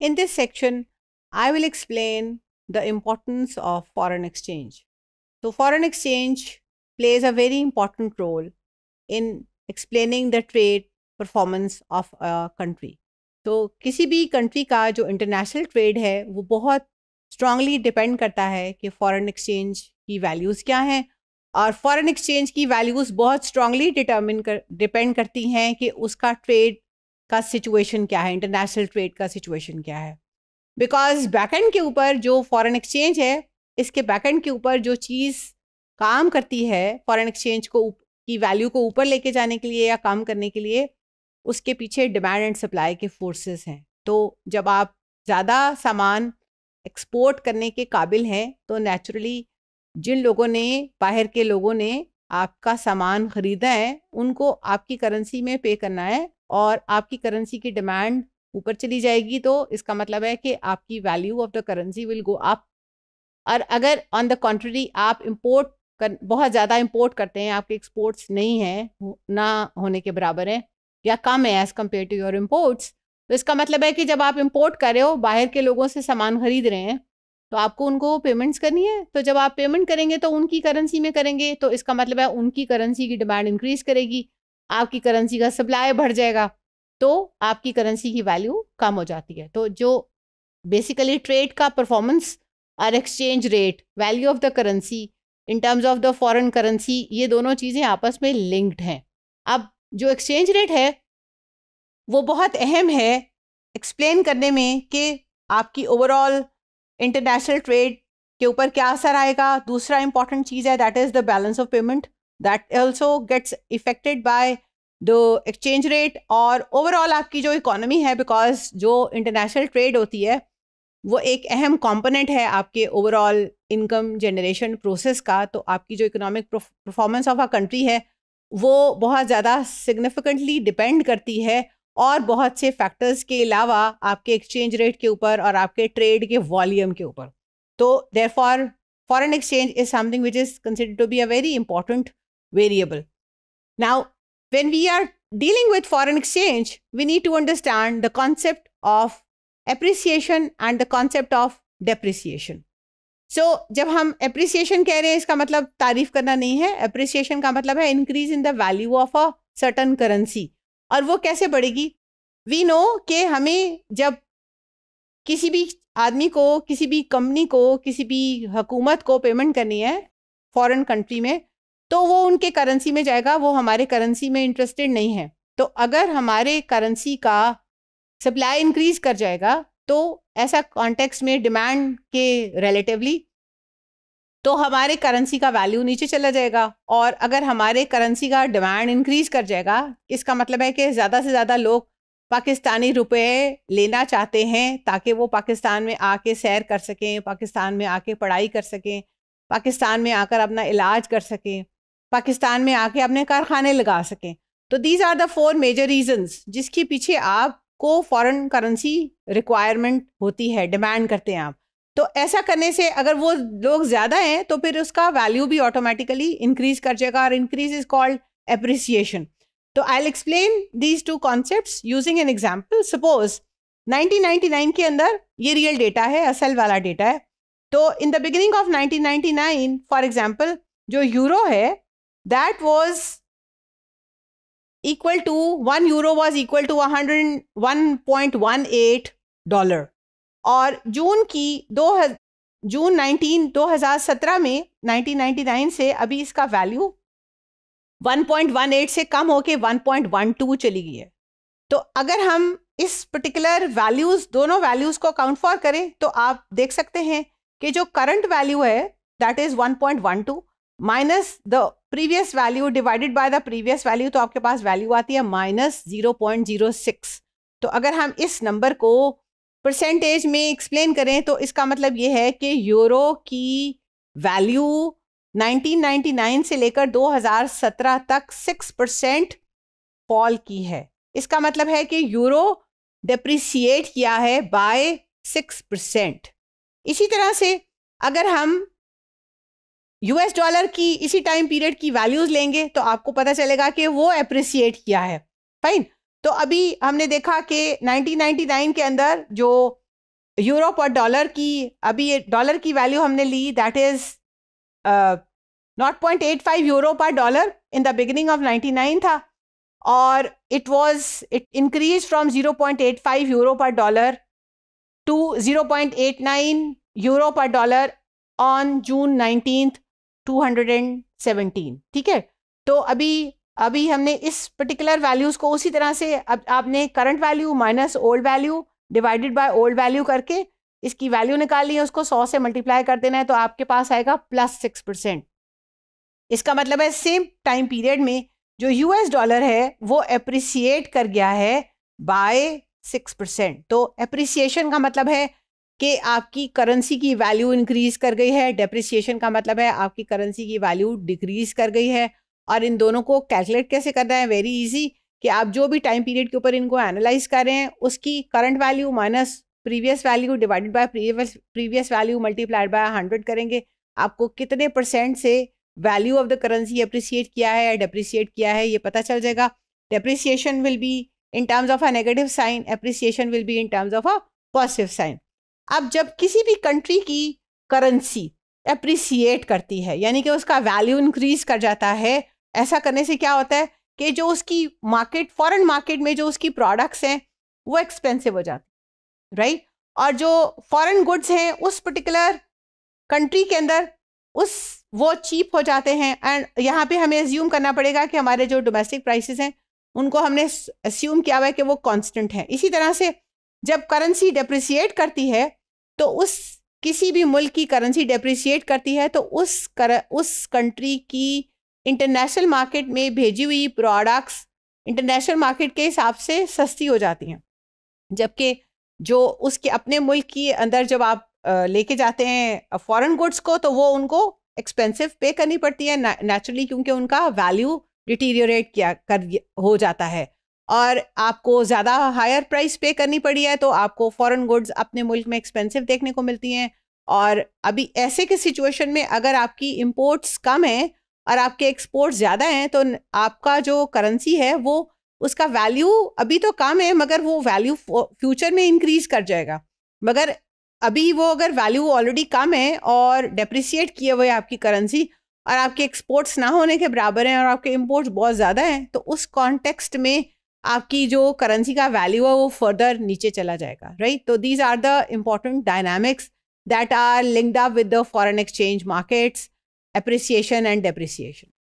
In this section, I will explain the importance of foreign exchange. So, foreign exchange plays a very important role in explaining the trade performance of a country. तो किसी भी country का जो international trade है वो बहुत strongly depend करता है कि फॉरेन एक्सचेंज की वैल्यूज़ क्या हैं और फॉरेन एक्सचेंज की वैल्यूज़ बहुत स्ट्रांगली डिटर्मिन कर डिपेंड करती हैं कि उसका ट्रेड का सिचुएशन क्या है इंटरनेशनल ट्रेड का सिचुएशन क्या है बिकॉज बैकेंड के ऊपर जो फॉरेन एक्सचेंज है इसके बैकेंड के ऊपर जो चीज़ काम करती है फॉरेन एक्सचेंज को की वैल्यू को ऊपर लेके जाने के लिए या काम करने के लिए उसके पीछे डिमांड एंड सप्लाई के फोर्सेस हैं तो जब आप ज़्यादा सामान एक्सपोर्ट करने के काबिल हैं तो नेचुरली जिन लोगों ने बाहर के लोगों ने आपका सामान ख़रीदा है उनको आपकी करेंसी में पे करना है और आपकी करेंसी की डिमांड ऊपर चली जाएगी तो इसका मतलब है कि आपकी value of the currency will go up और अगर ऑन द कॉन्ट्री आप इम्पोर्ट कर बहुत ज़्यादा इम्पोर्ट करते हैं आपके एक्सपोर्ट्स नहीं हैं ना होने के बराबर हैं या कम है as compare to your imports तो इसका मतलब है कि जब आप इम्पोर्ट कर रहे हो बाहर के लोगों से सामान खरीद रहे हैं तो आपको उनको पेमेंट्स करनी है तो जब आप पेमेंट करेंगे तो उनकी करेंसी में करेंगे तो इसका मतलब है उनकी करेंसी की डिमांड इंक्रीज करेगी आपकी करेंसी का सप्लाई बढ़ जाएगा तो आपकी करेंसी की वैल्यू कम हो जाती है तो जो बेसिकली ट्रेड का परफॉर्मेंस और exchange rate value of the currency in terms of the foreign currency ये दोनों चीज़ें आपस में लिंक्ड हैं अब जो एक्सचेंज रेट है वो बहुत अहम है एक्सप्लेन करने में कि आपकी ओवरऑल इंटरनेशनल ट्रेड के ऊपर क्या असर आएगा दूसरा इंपॉर्टेंट चीज़ है that is the balance of payment that also gets effected by the exchange rate और ओवरऑल आपकी जो इकोनॉमी है बिकॉज जो इंटरनेशनल ट्रेड होती है वो एक अहम कंपोनेंट है आपके ओवरऑल इनकम जनरेशन प्रोसेस का तो आपकी जो economic performance of a country है वो बहुत ज़्यादा सिग्निफिकेंटली डिपेंड करती है और बहुत से फैक्टर्स के अलावा आपके एक्सचेंज रेट के ऊपर और आपके ट्रेड के वॉलीम के ऊपर तो therefore foreign exchange is something which is consider to be a very important variable. Now, when we are dealing with foreign exchange, we need to understand the concept of appreciation and the concept of depreciation. So so, जब हम appreciation कह रहे हैं इसका मतलब तारीफ करना नहीं है एप्रिसिएशन का मतलब है increase in the value of a certain currency और वो कैसे बढ़ेगी वी नो कि हमें जब किसी भी आदमी को किसी भी कंपनी को किसी भी हुकूमत को पेमेंट करनी है फॉरेन कंट्री में तो वो उनके करेंसी में जाएगा वो हमारे करेंसी में इंटरेस्टेड नहीं है तो अगर हमारे करेंसी का सप्लाई इंक्रीज कर जाएगा तो ऐसा कॉन्टेक्स्ट में डिमांड के रिलेटिवली तो हमारे करेंसी का वैल्यू नीचे चला जाएगा और अगर हमारे करेंसी का डिमांड इंक्रीज कर जाएगा इसका मतलब है कि ज़्यादा से ज़्यादा लोग पाकिस्तानी रुपए लेना चाहते हैं ताकि वो पाकिस्तान में आके सैर कर सकें पाकिस्तान में आके पढ़ाई कर सकें पाकिस्तान में आकर अपना इलाज कर सकें पाकिस्तान में आके अपने कारखाने लगा सकें तो these are the four major reasons जिसके पीछे आपको फॉरेन करेंसी रिक्वायरमेंट होती है डिमांड करते हैं आप तो ऐसा करने से अगर वो लोग ज़्यादा हैं तो फिर उसका वैल्यू भी ऑटोमेटिकली इंक्रीज कर जाएगा और इंक्रीज इज कॉल्ड एप्रिसिएशन तो I'll explain these two concept using an example suppose 1999 के अंदर ये रियल डेटा है असल वाला डेटा है तो in the beginning of 1999 for example जो यूरो है that was equal to 1 euro was equal to 101.18 dollar और जून की दो हज, जून 19 2017 में 1999 से अभी इसका वैल्यू 1.18 से कम होके 1.12 चली गई है तो अगर हम इस पर्टिकुलर वैल्यूज दोनों वैल्यूज को काउंट फॉर करें तो आप देख सकते हैं कि जो करंट वैल्यू है that is 1.12 minus the previous value divided by the previous value तो आपके पास वैल्यू आती है minus zero point zero six तो अगर हम इस नंबर को परसेंटेज में एक्सप्लेन करें तो इसका मतलब ये है कि यूरो की वैल्यू 1999 से लेकर 2017 तक 6 परसेंट फॉल की है इसका मतलब है कि यूरो डिप्रिसिएट किया है बाय 6 परसेंट इसी तरह से अगर हम यूएस डॉलर की इसी टाइम पीरियड की वैल्यूज लेंगे तो आपको पता चलेगा कि वो अप्रिसिएट किया है फाइन तो अभी हमने देखा कि 1999 के अंदर जो यूरोप और डॉलर की अभी डॉलर की वैल्यू हमने ली that is nought point eight five euro per dollar in the beginning of nine था और it was it increase from 0.85 euro per dollar to 0.89 euro per dollar on June nineteen 217 ठीक है तो अभी अभी हमने इस पर्टिकुलर वैल्यूज को उसी तरह से अब आपने current value minus old value divided by old value करके इसकी वैल्यू निकाल ली है उसको 100 से मल्टीप्लाई कर देना है तो आपके पास आएगा प्लस सिक्स परसेंट इसका मतलब है सेम टाइम पीरियड में जो यूएस डॉलर है वो अप्रिसिएट कर गया है बाय सिक्स परसेंट तो अप्रिसिएशन का मतलब है कि आपकी करेंसी की वैल्यू इंक्रीज कर गई है डेप्रिसिएशन का मतलब है आपकी करेंसी की वैल्यू डिक्रीज कर गई है और इन दोनों को कैलकुलेट कैसे करना है वेरी इजी कि आप जो भी टाइम पीरियड के ऊपर इनको एनालाइज कर रहे हैं उसकी current value minus previous value divided by previous previous value multiplied by hundred करेंगे आपको कितने परसेंट से value of the currency appreciate किया है डिप्रिसिएट किया है ये पता चल जाएगा depreciation will be in terms of a negative sign appreciation will be in terms of a positive sign अब जब किसी भी कंट्री की करेंसी अप्रिसिएट करती है यानी कि उसका वैल्यू इंक्रीज कर जाता है ऐसा करने से क्या होता है कि जो उसकी मार्केट फॉरेन मार्केट में जो उसकी प्रोडक्ट्स हैं वो एक्सपेंसिव हो जाते राइट और जो फॉरेन गुड्स हैं उस पर्टिकुलर कंट्री के अंदर उस वो चीप हो जाते हैं एंड यहाँ पे हमें एज्यूम करना पड़ेगा कि हमारे जो डोमेस्टिक प्राइसेस हैं उनको हमने एज्यूम किया हुआ है कि वो कांस्टेंट है इसी तरह से जब करेंसी डिप्रिसिएट करती है तो उस किसी भी मुल्क की करेंसी डेप्रिसिएट करती है तो उस कर उस कंट्री की इंटरनेशनल मार्केट में भेजी हुई प्रोडक्ट्स इंटरनेशनल मार्केट के हिसाब से सस्ती हो जाती हैं जबकि जो उसके अपने मुल्क के अंदर जब आप लेके जाते हैं फॉरेन गुड्स को तो वो उनको एक्सपेंसिव पे करनी पड़ती है नेचुरली क्योंकि उनका वैल्यू डिटीरियोरेट किया कर हो जाता है और आपको ज़्यादा हायर प्राइस पे करनी पड़ी है तो आपको फॉरेन गुड्स अपने मुल्क में एक्सपेंसिव देखने को मिलती हैं और अभी ऐसे के सिचुएशन में अगर आपकी इम्पोर्ट्स कम हैं और आपके एक्सपोर्ट ज़्यादा हैं तो आपका जो करेंसी है वो उसका वैल्यू अभी तो कम है मगर वो वैल्यू फ्यूचर में इंक्रीज कर जाएगा मगर अभी वो अगर वैल्यू ऑलरेडी कम है और डेप्रिसिएट किए हुए आपकी करेंसी और आपके एक्सपोर्ट्स ना होने के बराबर हैं और आपके इम्पोर्ट्स बहुत ज़्यादा हैं तो उस कॉन्टेक्स्ट में आपकी जो करेंसी का वैल्यू है वो फर्दर नीचे चला जाएगा राइट तो these are the important dynamics that are linked up with the foreign exchange markets appreciation and depreciation